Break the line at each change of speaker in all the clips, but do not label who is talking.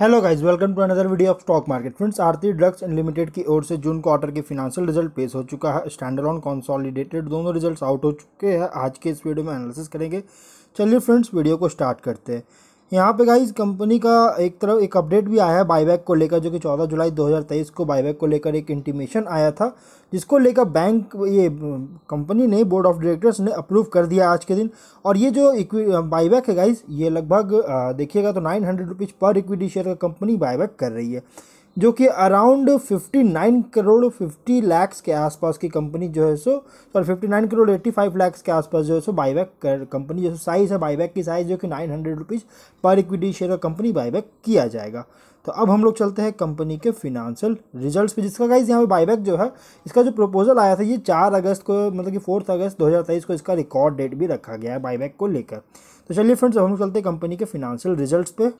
hello guys welcome to another video of stock market friends Aarti drugs unlimited की ओर से June quarter के financial result पेश हो चुका है स्टैंडर्ड ऑन कॉन्सॉलिडेटेड दोनों रिजल्ट्स आउट हो चुके हैं आज के इस वीडियो में एनालिसिस करेंगे चलिए फ्रेंड्स वीडियो को स्टार्ट करते हैं यहाँ पे गाइज कंपनी का एक तरफ एक अपडेट भी आया है बाईबैक को लेकर जो कि 14 जुलाई 2023 को बाईबैक को लेकर एक इंटीमेशन आया था जिसको लेकर बैंक ये कंपनी ने बोर्ड ऑफ डायरेक्टर्स ने अप्रूव कर दिया आज के दिन और ये जो इक्वी बाईबैक है गाइज़ ये लगभग देखिएगा तो नाइन हंड्रेड रुपीज़ पर इक्विटी शेयर का कंपनी बाईबैक कर रही है जो कि अराउंड 59 करोड़ 50 लैक्स के आसपास की कंपनी जो है सो सॉरी 59 करोड़ 85 लैक्स के आसपास जो है सो बाईबैक कर कंपनी जो साइज़ है बाईबैक की साइज़ जो कि नाइन हंड्रेड रुपीज़ पर इक्विटी शेयर का कंपनी बाईबैक किया जाएगा तो अब हम लोग चलते हैं कंपनी के फिनांशियल रिजल्ट्स पे जिसका गाइज यहाँ पे बाईबैक जो है इसका जो प्रपोजल आया था ये चार अगस्त को मतलब कि फोर्थ अगस्त दो को इसका रिकॉर्ड डेट भी रखा गया है बाईबैक को लेकर तो चलिए फ्रेंड्स अब हम लोग चलते हैं कंपनी के फिनांशियल रिजल्ट्स पे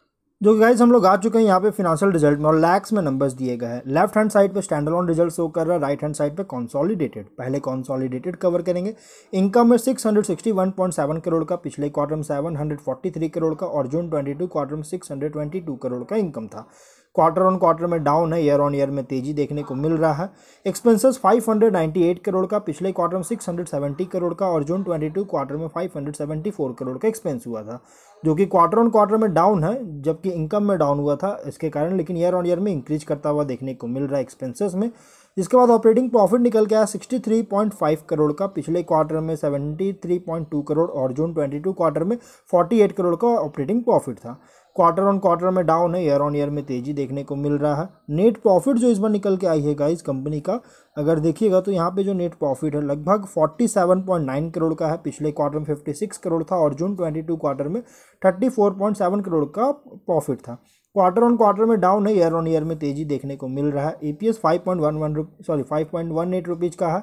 जो गाइज हम लोग आ चुके हैं यहाँ पे फिनांशियल रिजल्ट में और लैक्स में नंबर्स दिए गए हैं लेफ्ट हैंड साइड पे स्टैंड ऑन रिजल्ट शो कर रहा है राइट हैंड साइड पे कॉन्सॉलिडेटेड पहले कॉन्सॉलिडेटेड कवर करेंगे इनकम में 661.7 करोड़ का पिछले क्वार्टर में 743 करोड़ का और जून 22 क्वार्टर में 622 करोड़ का इनकम था क्वार्टर ऑन क्वार्टर में डाउन है ईयर ऑन ईयर में तेजी देखने को मिल रहा है एक्सपेंसेस 598 करोड़ का पिछले क्वार्टर में 670 करोड़ का और जून 22 क्वार्टर में 574 करोड़ का एक्सपेंस हुआ था जो कि क्वार्टर ऑन क्वार्टर में डाउन है जबकि इनकम में डाउन हुआ था इसके कारण लेकिन ईयर ऑन ईयर में इंक्रीज करता हुआ देखने को मिल रहा है एक्सपेंसेस में जिसके बाद ऑपरेटिंग प्रॉफिट निकल गया आया 63.5 करोड़ का पिछले क्वार्टर में 73.2 करोड़ और जून 22 क्वार्टर में 48 करोड़ का ऑपरेटिंग प्रॉफिट था क्वार्टर ऑन क्वार्टर में डाउन है ईयर ऑन ईयर में तेज़ी देखने को मिल रहा है नेट प्रॉफिट जो इस बार निकल के आई है गाइस कंपनी का अगर देखिएगा तो यहाँ पे जो नेट प्रॉफिट है लगभग 47.9 करोड़ का है पिछले क्वार्टर में 56 करोड़ था और जून 22 क्वार्टर में 34.7 करोड़ का प्रॉफिट था क्वार्टर ऑन क्वार्टर में डाउन है ईयर ऑन ईयर में तेज़ी देखने को मिल रहा है E P S five point one one sorry five point one eight rupees का है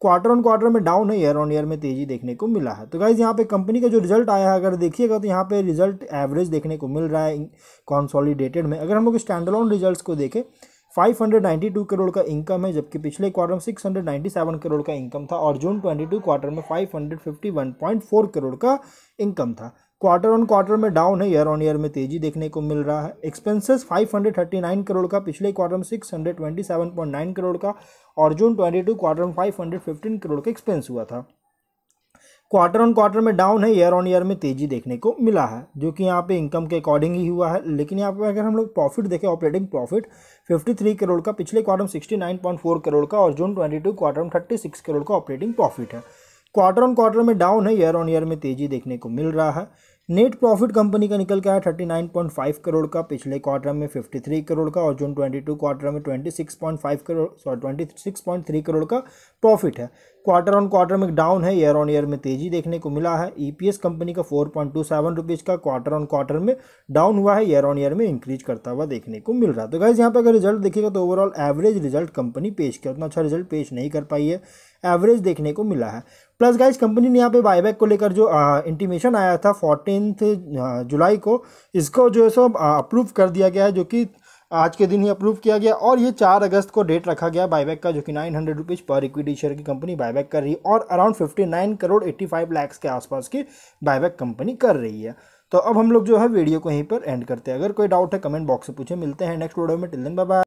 क्वार्टर ऑन क्वार्टर में डाउन है ईयर ऑन ईयर में तेजी देखने को मिला है तो गाइज यहाँ पे कंपनी का जो रिजल्ट आया है अगर देखिएगा तो यहाँ पे रिजल्ट एवरेज देखने को मिल रहा है कॉन्सॉलीडेटेड में अगर हम लोग स्टैंडलॉन रिजल्ट को देखें 592 करोड़ का इनकम है जबकि पिछले क्वार्टर में 697 करोड़ का इनकम था और जून 22 क्वार्टर में 551.4 करोड़ का इनकम था क्वार्टर ऑन क्वार्टर में डाउन है ईयर ऑन ईयर में तेजी देखने को मिल रहा है एक्सपेंसेस 539 करोड़ का पिछले क्वार्टर में 627.9 करोड़ का और जून 22 क्वार्टर में 515 करोड़ का एक्सपेंस हुआ था क्वार्टर ऑन क्वार्टर में डाउन है ईयर ऑन ईयर में तेजी देखने को मिला है जो कि यहाँ पे इनकम के अकॉर्डिंग ही हुआ है लेकिन यहाँ पे अगर हम लोग प्रॉफिट देखें ऑपरेटिंग प्रॉफिट 53 करोड़ का पिछले क्वार्टर में 69.4 करोड़ का और जून 22 क्वार्टर में 36 करोड़ का ऑपरेटिंग प्रॉफिट है क्वार्टर ऑन क्वार्टर में डाउन है ईयर ऑन ईयर में तेजी देखने को मिल रहा है नेट प्रॉफिट कंपनी का निकल के आया फाइव करोड़ का पिछले क्वार्टर में फिफ्टी थ्री करोड़ का और जून ट्वेंटी टू क्वार्टर में twenty six point five crore sorry twenty six point three crore का प्रॉफिट है क्वार्टर ऑन क्वार्टर में डाउन है ईयर ऑन ईयर में तेजी देखने को मिला है ईपीएस e कंपनी का four point two seven rupees का क्वार्टर ऑन क्वार्टर में डाउन हुआ है ईयर ऑन ईयर में इंक्रीज करता हुआ देखने को मिल रहा है तो गाइज यहाँ पर अगर रिजल्ट देखिएगा तो ओवरऑल एवरेज रिजल्ट कंपनी पेश किया उतना अच्छा रिजल्ट पेश नहीं कर पाई है एवरेज देखने को मिला है प्लस गाइज कंपनी ने यहाँ पे बायबैक को लेकर जो इंटीमेशन आया था फोर्टीन जुलाई को इसको जो है सो अप्रूव कर दिया गया है जो कि आज के दिन ही अप्रूव किया गया और ये चार अगस्त को डेट रखा गया बायबैक का जो कि नाइन हंड्रेड रुपीज़ पर इक्विटी शेयर की कंपनी बायबैक कर रही है और around fifty nine crore eighty five lakhs के आसपास की बायबैक कंपनी कर रही है तो अब हम लोग जो है वीडियो को यहीं पर एंड करते हैं अगर कोई डाउट है कमेंट बॉक्स से पूछे मिलते हैं नेक्स्ट वीडियो में टिल दिन बाय